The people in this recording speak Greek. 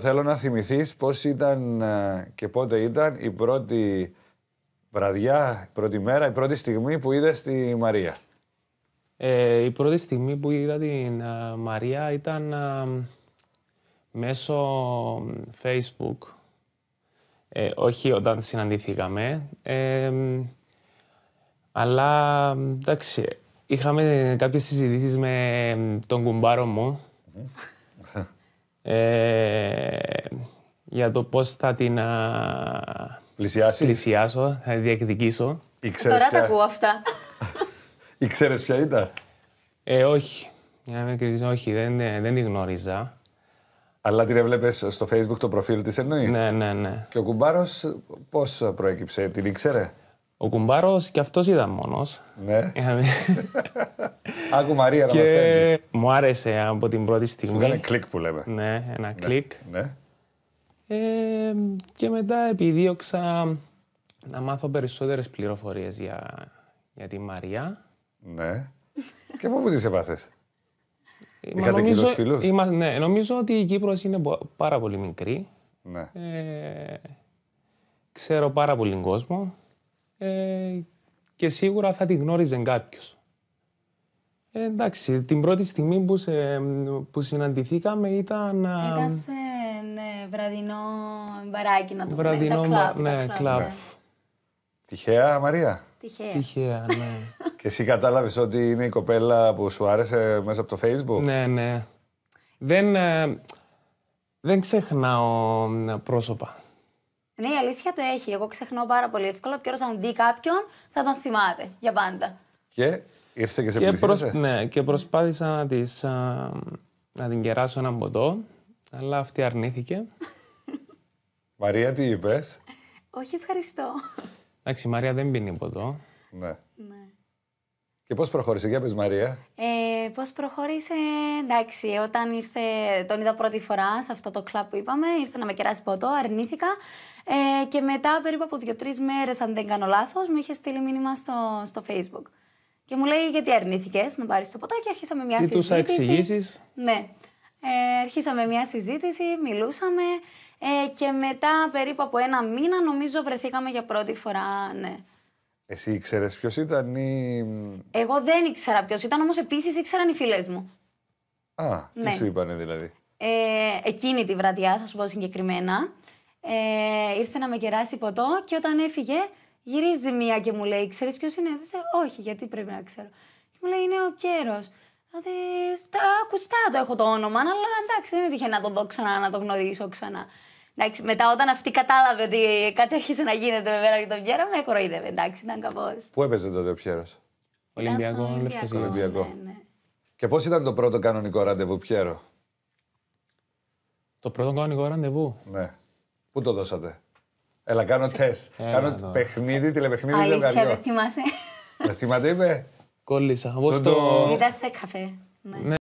Θέλω να θυμηθείς πώς ήταν ε, και πότε ήταν η πρώτη βραδιά, η πρώτη μέρα, η πρώτη στιγμή που είδες τη Μαρία. Ε, η πρώτη στιγμή που είδα τη ε, Μαρία ήταν μέσω Facebook. όχι όταν συναντηθήκαμε, ε, αλλά εντάξει, είχαμε κάποιες συζητήσεις με τον κουμπάρο μου ε, για το πώς θα την α, πλησιάσω, θα διεκδικήσω. Ε, τώρα τα ακούω αυτά. Ήξερε ποια ήταν. Ε, όχι. Για να όχι, δεν, δεν τη γνώριζα. Αλλά την έβλεπες στο facebook το προφίλ της εννοείς. Ναι, ναι, ναι. Και ο κουμπάρος Πώς προέκυψε, την ήξερε. Ο κουμπάρος και αυτός ήταν μόνος. Ναι. Άκου Μαρία να και... Μου άρεσε από την πρώτη στιγμή. Ένα κλικ που λέμε. Ναι, ένα ναι. κλικ. Ναι. Ε, και μετά επιδίωξα να μάθω περισσότερες πληροφορίες για, για τη Μαρία. Ναι. και από πού τις έπαθε. Ε, Είχατε νομίζω, φίλους. ναι, νομίζω ότι η Κύπρος είναι πάρα πολύ μικρή. Ναι. Ε, ξέρω πάρα πολύ κόσμο ε, και σίγουρα θα τη γνώριζε κάποιος. Ε, εντάξει, την πρώτη στιγμή που, που συναντηθήκαμε ήταν... Ε, ήταν σε ναι, βραδινό μπαράκι, να το βραδινό, πούμε, τα ναι, ναι, Τυχαία, Μαρία. Τυχαία. Τυχαία, ναι. και εσύ κατάλαβες ότι είναι η κοπέλα που σου άρεσε μέσα από το facebook. Ναι, ναι. Δεν, ε, δεν ξεχνάω ε, πρόσωπα. Ναι, η αλήθεια το έχει. Εγώ ξεχνώ πάρα πολύ εύκολα. Και αν δει κάποιον, θα τον θυμάται για πάντα. Και ήρθε και σε και προσ... Ναι, και προσπάθησα να, της, να την κεράσω έναν ποτό, αλλά αυτή αρνήθηκε. Μαρία, τι είπες. Όχι, ευχαριστώ. Εντάξει, η Μαρία δεν πίνει ποτό. Ναι. ναι. Και πώς προχώρησε, για πες, Μαρία. Ε, πώς προχώρησε, εντάξει, όταν ήρθε, τον είδα πρώτη φορά σε αυτό το κλαπ που είπαμε, ήρθε να με κεράσει ποτό, αρνήθηκα ε, και μετά περίπου από δοκι-τρει μέρες, αν δεν κάνω λάθος, μου είχε στείλει μήνυμα στο, στο facebook. Και μου λέει γιατί αρνήθηκες να πάρεις το ποτό και αρχίσαμε μια Ζήτουσα συζήτηση. εξηγήσεις. Ναι. Ε, αρχίσαμε μια συζήτηση, μιλούσαμε ε, και μετά περίπου από ένα μήνα νομίζω βρεθήκαμε για πρώτη φορά, ναι. Εσύ ήξερες ποιος ήταν ή. Εγώ δεν ήξερα ποιος ήταν, όμως επίσης ήξεραν οι φίλες μου. Α, τι ναι. σου είπανε δηλαδή. Ε, εκείνη τη βραδιά, θα σου πω συγκεκριμένα, ε, ήρθε να με κεράσει ποτό και όταν έφυγε, γυρίζει μία και μου λέει: Ξέρεις ποιος είναι. Δεν Όχι, γιατί πρέπει να ξέρω. Και μου λέει: Είναι ο Κέρο. Δηλαδή, ακουστά το έχω το όνομα, αλλά εντάξει, δεν έτυχε να το δω ξανά, να το γνωρίσω ξανά. Εντάξει, μετά όταν αυτή κατάλαβε ότι κάτι άρχισε να γίνεται με μένα και τον Πιέρο, με κοροϊδεύε. Εντάξει, ήταν καπώ. Πού έπαιζε τότε ο Πιέρος. Ολυμπιακό, Ολυμπιακό. Ναι, ναι. Και πώς ήταν το πρώτο κανονικό ραντεβού, Πιέρο. Το πρώτο κανονικό ραντεβού. Ναι. Πού το δώσατε. Έλα, κάνω τεστ. Κάνω εδώ. παιχνίδι, τηλεπαιχνίδι ζευγαριό. Δεν θυμάσαι. Δεν θυμάται, είπε. Κόλλησα. Το... Ήταν σε καφέ. Ναι.